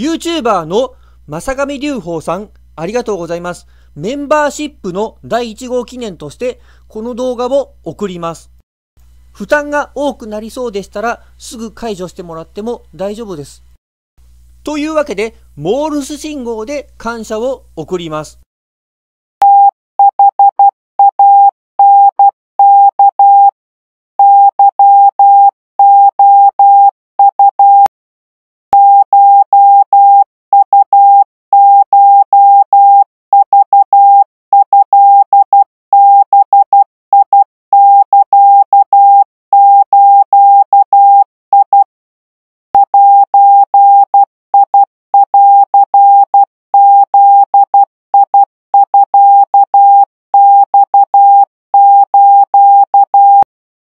YouTuber の正上隆法さん、ありがとうございます。メンバーシップの第1号記念として、この動画を送ります。負担が多くなりそうでしたら、すぐ解除してもらっても大丈夫です。というわけで、モールス信号で感謝を送ります。